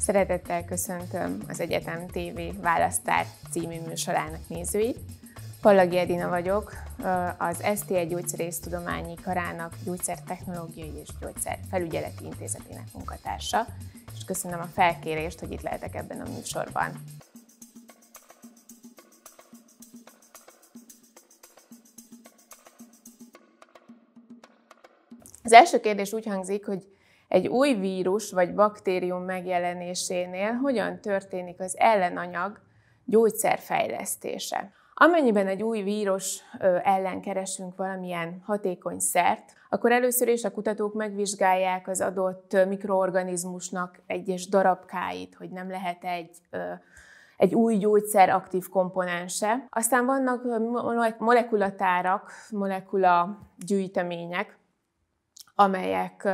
Szeretettel köszöntöm az Egyetem TV Választár című műsorának nézőit. Pallagi Edina vagyok, az STE Gyógyszerésztudományi Karának Gyógyszertechnológiai és Gyógyszerfelügyeleti Intézetének munkatársa, és köszönöm a felkérést, hogy itt lehetek ebben a műsorban. Az első kérdés úgy hangzik, hogy egy új vírus vagy baktérium megjelenésénél hogyan történik az ellenanyag gyógyszerfejlesztése. Amennyiben egy új vírus ellen keresünk valamilyen hatékony szert, akkor először is a kutatók megvizsgálják az adott mikroorganizmusnak egyes darabkáit, hogy nem lehet egy egy új gyógyszer aktív komponense. Aztán vannak molekulatárak, molekula gyűjtemények, amelyek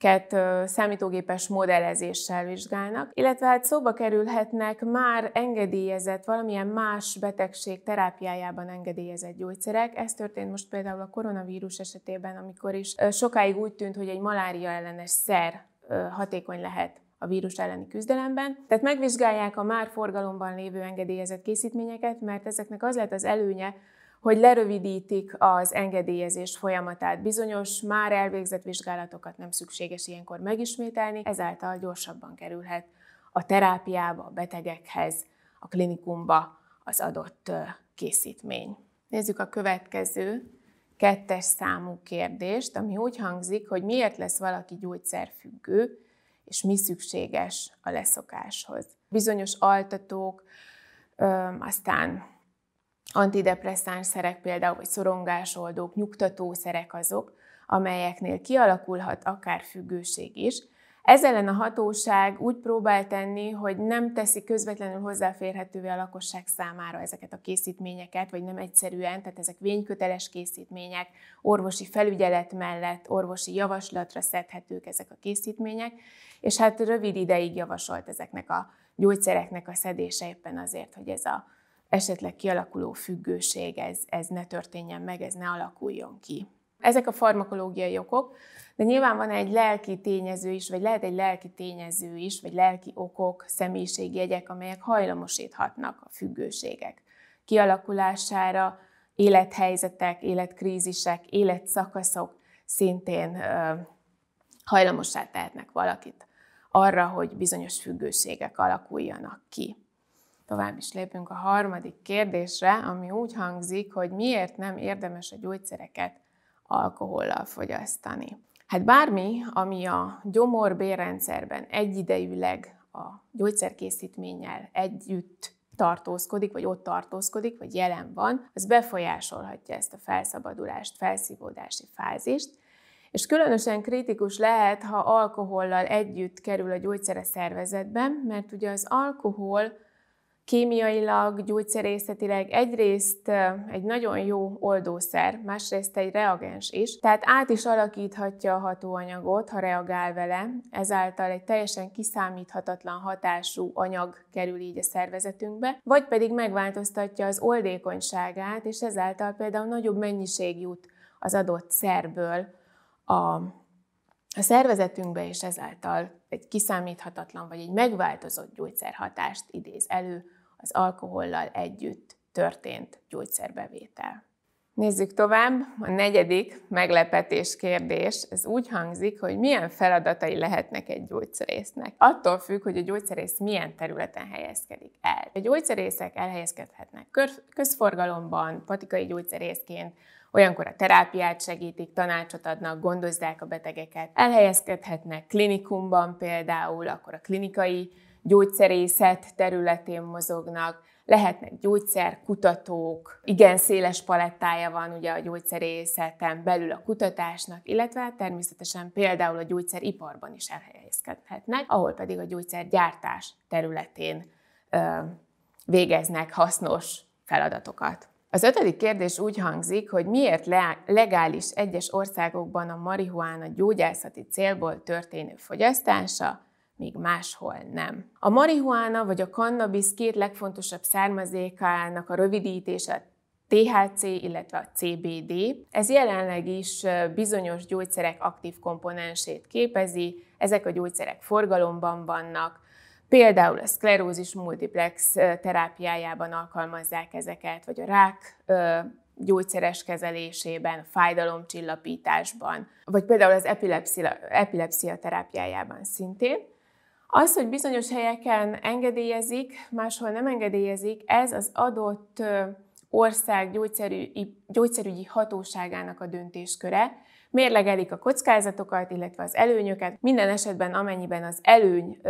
ket számítógépes modellezéssel vizsgálnak, illetve hát szóba kerülhetnek már engedélyezett, valamilyen más betegség terápiájában engedélyezett gyógyszerek. Ez történt most például a koronavírus esetében, amikor is sokáig úgy tűnt, hogy egy malária ellenes szer hatékony lehet a vírus elleni küzdelemben. Tehát megvizsgálják a már forgalomban lévő engedélyezett készítményeket, mert ezeknek az lett az előnye, hogy lerövidítik az engedélyezés folyamatát. Bizonyos már elvégzett vizsgálatokat nem szükséges ilyenkor megismételni, ezáltal gyorsabban kerülhet a terápiába, a betegekhez, a klinikumba az adott készítmény. Nézzük a következő kettes számú kérdést, ami úgy hangzik, hogy miért lesz valaki gyógyszerfüggő, és mi szükséges a leszokáshoz. Bizonyos altatók, aztán antidepresszánszerek például, vagy szorongásoldók, nyugtatószerek azok, amelyeknél kialakulhat akár függőség is. Ez ellen a hatóság úgy próbál tenni, hogy nem teszi közvetlenül hozzáférhetővé a lakosság számára ezeket a készítményeket, vagy nem egyszerűen, tehát ezek vényköteles készítmények, orvosi felügyelet mellett orvosi javaslatra szedhetők ezek a készítmények, és hát rövid ideig javasolt ezeknek a gyógyszereknek a szedése éppen azért, hogy ez a esetleg kialakuló függőség, ez, ez ne történjen meg, ez ne alakuljon ki. Ezek a farmakológiai okok, de nyilván van egy lelki tényező is, vagy lehet egy lelki tényező is, vagy lelki okok, személyiségjegyek, amelyek hajlamosíthatnak a függőségek kialakulására, élethelyzetek, életkrízisek, életszakaszok szintén ö, tehetnek valakit arra, hogy bizonyos függőségek alakuljanak ki tovább is lépünk a harmadik kérdésre, ami úgy hangzik, hogy miért nem érdemes a gyógyszereket alkohollal fogyasztani. Hát bármi, ami a gyomorbérrendszerben egyidejűleg a gyógyszerkészítménnyel együtt tartózkodik, vagy ott tartózkodik, vagy jelen van, az befolyásolhatja ezt a felszabadulást, felszívódási fázist, és különösen kritikus lehet, ha alkohollal együtt kerül a gyógyszer a szervezetben, mert ugye az alkohol kémiailag, gyógyszerészetileg egyrészt egy nagyon jó oldószer, másrészt egy reagens is, tehát át is alakíthatja a hatóanyagot, ha reagál vele, ezáltal egy teljesen kiszámíthatatlan hatású anyag kerül így a szervezetünkbe, vagy pedig megváltoztatja az oldékonyságát, és ezáltal például nagyobb mennyiség jut az adott szerből a a szervezetünkbe, és ezáltal egy kiszámíthatatlan vagy egy megváltozott gyógyszerhatást idéz elő az alkohollal együtt történt gyógyszerbevétel. Nézzük tovább, a negyedik meglepetés kérdés, ez úgy hangzik, hogy milyen feladatai lehetnek egy gyógyszerésznek. Attól függ, hogy a gyógyszerész milyen területen helyezkedik el. A gyógyszerészek elhelyezkedhetnek közforgalomban, patikai gyógyszerészként, Olyankor a terápiát segítik, tanácsot adnak, gondozzák a betegeket. Elhelyezkedhetnek klinikumban például, akkor a klinikai gyógyszerészet területén mozognak, lehetnek gyógyszerkutatók, igen széles palettája van ugye a gyógyszerészeten belül a kutatásnak, illetve természetesen például a gyógyszeriparban is elhelyezkedhetnek, ahol pedig a gyógyszergyártás területén ö, végeznek hasznos feladatokat. Az ötödik kérdés úgy hangzik, hogy miért legális egyes országokban a marihuána gyógyászati célból történő fogyasztása, míg máshol nem. A marihuána vagy a kannabisz két legfontosabb származékának a rövidítése THC, illetve a CBD. Ez jelenleg is bizonyos gyógyszerek aktív komponensét képezi, ezek a gyógyszerek forgalomban vannak, Például a szklerózis multiplex terápiájában alkalmazzák ezeket, vagy a rák gyógyszeres kezelésében, fájdalomcsillapításban, vagy például az epilepszia, epilepszia terápiájában szintén. Az, hogy bizonyos helyeken engedélyezik, máshol nem engedélyezik, ez az adott ország gyógyszerügyi, gyógyszerügyi hatóságának a döntésköre. Mérlegelik a kockázatokat, illetve az előnyöket. Minden esetben, amennyiben az előny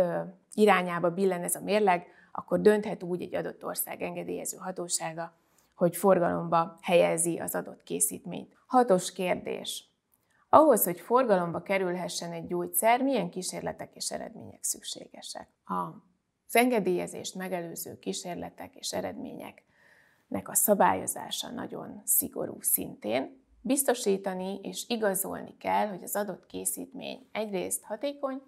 irányába billen ez a mérleg, akkor dönthet úgy egy adott ország engedélyező hatósága, hogy forgalomba helyezi az adott készítményt. Hatos kérdés. Ahhoz, hogy forgalomba kerülhessen egy gyógyszer, milyen kísérletek és eredmények szükségesek? A engedélyezést megelőző kísérletek és eredményeknek a szabályozása nagyon szigorú szintén. Biztosítani és igazolni kell, hogy az adott készítmény egyrészt hatékony,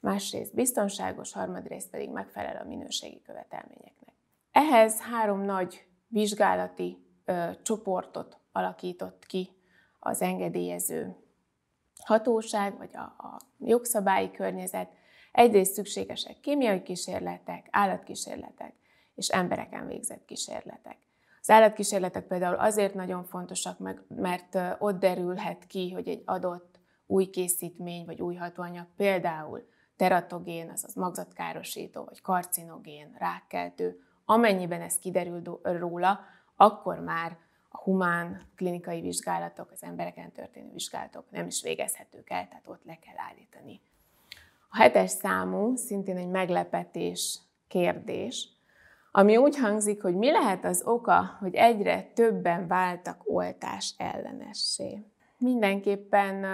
másrészt biztonságos, harmadrészt pedig megfelel a minőségi követelményeknek. Ehhez három nagy vizsgálati ö, csoportot alakított ki az engedélyező hatóság vagy a, a jogszabályi környezet. Egyrészt szükségesek kémiai kísérletek, állatkísérletek és embereken végzett kísérletek. Az állatkísérletek például azért nagyon fontosak, mert ott derülhet ki, hogy egy adott új készítmény vagy új hatóanyag, például teratogén, azaz magzatkárosító vagy karcinogén, rákkeltő, amennyiben ez kiderül róla, akkor már a humán klinikai vizsgálatok, az embereken történő vizsgálatok nem is végezhetők el, tehát ott le kell állítani. A hetes számú szintén egy meglepetés kérdés, ami úgy hangzik, hogy mi lehet az oka, hogy egyre többen váltak oltás ellenessé. Mindenképpen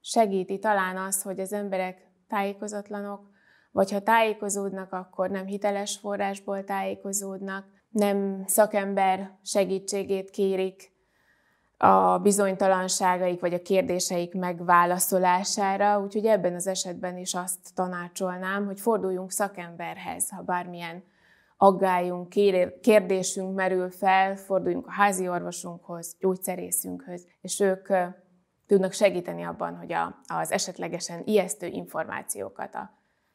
segíti talán az, hogy az emberek tájékozatlanok, vagy ha tájékozódnak, akkor nem hiteles forrásból tájékozódnak, nem szakember segítségét kérik a bizonytalanságaik vagy a kérdéseik megválaszolására, úgyhogy ebben az esetben is azt tanácsolnám, hogy forduljunk szakemberhez, ha bármilyen aggályunk, kérdésünk merül fel, forduljunk a házi orvosunkhoz, gyógyszerészünkhöz, és ők tudnak segíteni abban, hogy a, az esetlegesen ijesztő információkat a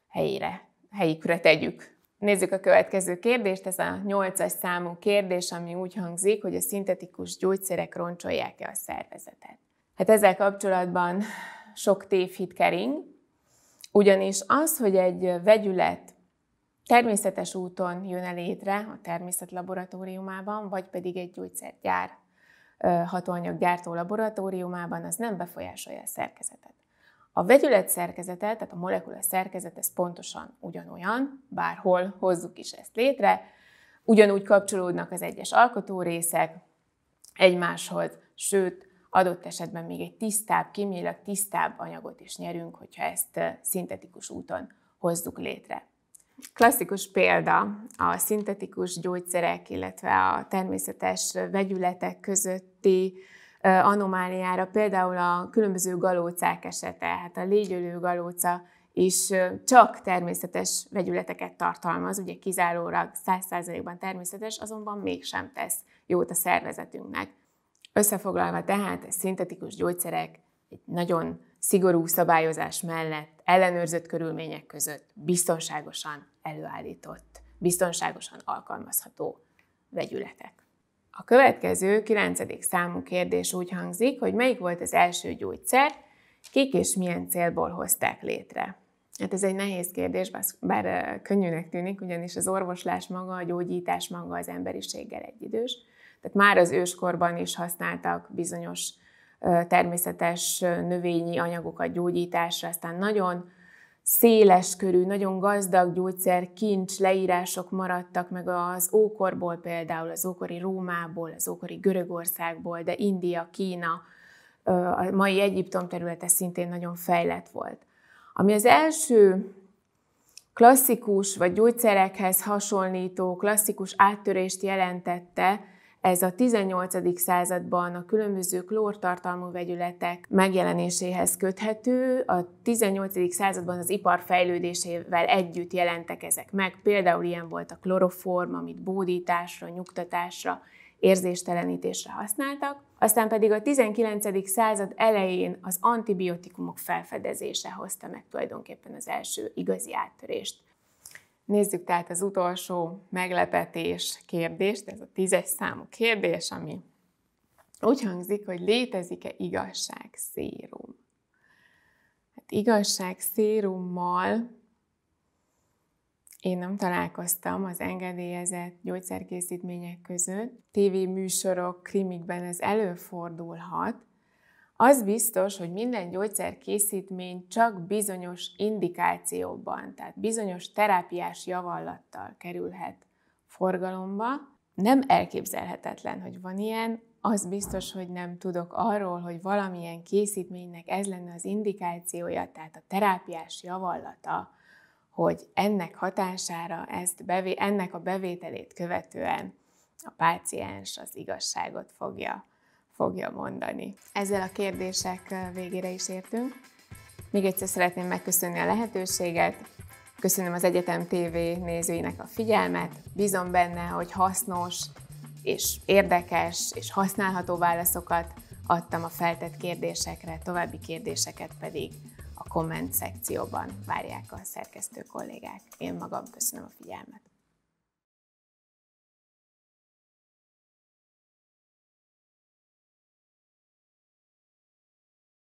helyére, helyükre tegyük. Nézzük a következő kérdést, ez a 8-as számú kérdés, ami úgy hangzik, hogy a szintetikus gyógyszerek roncsolják-e a szervezetet. Hát ezzel kapcsolatban sok tévhit kering, ugyanis az, hogy egy vegyület természetes úton jön el létre a természet laboratóriumában, vagy pedig egy gyógyszergyár hatóanyaggyártó laboratóriumában, az nem befolyásolja a szerkezetet. A vegyület szerkezete, tehát a molekula szerkezete ez pontosan ugyanolyan, bárhol hozzuk is ezt létre, ugyanúgy kapcsolódnak az egyes részek egymáshoz, sőt, adott esetben még egy tisztább, kémiailag tisztább anyagot is nyerünk, hogyha ezt eh, szintetikus úton hozzuk létre. Klasszikus példa a szintetikus gyógyszerek, illetve a természetes vegyületek közötti anomáliára, például a különböző galócák esete, hát a légyölő galóca is csak természetes vegyületeket tartalmaz, ugye kizárólag 100%-ban természetes, azonban mégsem tesz jót a szervezetünknek. Összefoglalva tehát, szintetikus gyógyszerek egy nagyon szigorú szabályozás mellett, ellenőrzött körülmények között biztonságosan előállított, biztonságosan alkalmazható vegyületek. A következő, kilencedik számú kérdés úgy hangzik, hogy melyik volt az első gyógyszer, kik és milyen célból hozták létre. Hát ez egy nehéz kérdés, bár könnyűnek tűnik, ugyanis az orvoslás maga, a gyógyítás maga az emberiséggel egyidős. Tehát már az őskorban is használtak bizonyos természetes növényi anyagokat gyógyításra, aztán nagyon széles körű, nagyon gazdag gyógyszer, kincs, leírások maradtak meg az ókorból például, az ókori Rómából, az ókori Görögországból, de India, Kína, a mai Egyiptom területe szintén nagyon fejlett volt. Ami az első klasszikus vagy gyógyszerekhez hasonlító klasszikus áttörést jelentette, ez a 18. században a különböző klórtartalmú vegyületek megjelenéséhez köthető. A 18. században az ipar fejlődésével együtt jelentek ezek meg. Például ilyen volt a kloroform, amit bódításra, nyugtatásra, érzéstelenítésre használtak. Aztán pedig a 19. század elején az antibiotikumok felfedezése hozta meg tulajdonképpen az első igazi áttörést Nézzük tehát az utolsó meglepetés kérdést, ez a tízes számú kérdés, ami úgy hangzik, hogy létezik-e igazság szérum. Hát szérummal én nem találkoztam az engedélyezett gyógyszerkészítmények között. TV műsorok, krimikben ez előfordulhat, az biztos, hogy minden gyógyszerkészítmény csak bizonyos indikációban, tehát bizonyos terápiás javallattal kerülhet forgalomba. Nem elképzelhetetlen, hogy van ilyen, az biztos, hogy nem tudok arról, hogy valamilyen készítménynek ez lenne az indikációja, tehát a terápiás javallata, hogy ennek hatására ezt bevé, ennek a bevételét követően a páciens az igazságot fogja fogja mondani. Ezzel a kérdések végére is értünk. Még egyszer szeretném megköszönni a lehetőséget, köszönöm az Egyetem TV nézőinek a figyelmet, bízom benne, hogy hasznos és érdekes és használható válaszokat adtam a feltett kérdésekre, további kérdéseket pedig a komment szekcióban várják a szerkesztő kollégák. Én magam köszönöm a figyelmet.